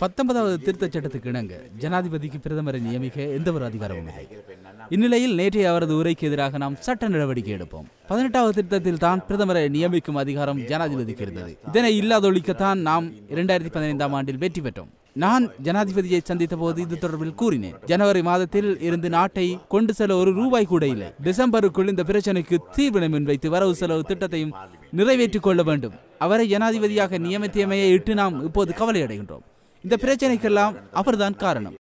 பத்தொன்பதாவது திருத்தச் சட்டத்துக்கு இணங்க ஜனாதிபதிக்கு பிரதமரை நியமிக்க எந்த ஒரு அதிகாரமும் இல்லை இந்நிலையில் நேற்றைய அவரது உரைக்கு எதிராக நாம் சட்ட நடவடிக்கை எடுப்போம் பதினெட்டாவது திருத்தத்தில் தான் பிரதமரை நியமிக்கும் அதிகாரம் ஜனாதிபதிக்கு இருந்தது இதனை இல்லாதொழிக்கத்தான் நாம் இரண்டாயிரத்தி பதினைந்தாம் ஆண்டில் வெற்றி பெற்றோம் நான் ஜனாதிபதியை சந்தித்த போது இது தொடர்பில் கூறினேன் ஜனவரி மாதத்தில் இருந்து நாட்டை கொண்டு செல்ல ஒரு ரூபாய் கூட இல்லை டிசம்பருக்குள் இந்த பிரச்சனைக்கு தீர்வினை முன்வைத்து வரவு செலவு திட்டத்தையும் நிறைவேற்றிக் கொள்ள வேண்டும் அவரை ஜனாதிபதியாக நியமித்தமையை இட்டு நாம் இப்போது கவலை அடைகின்றோம் இந்த பிரச்சனைக்கெல்லாம் அவர்தான் காரணம்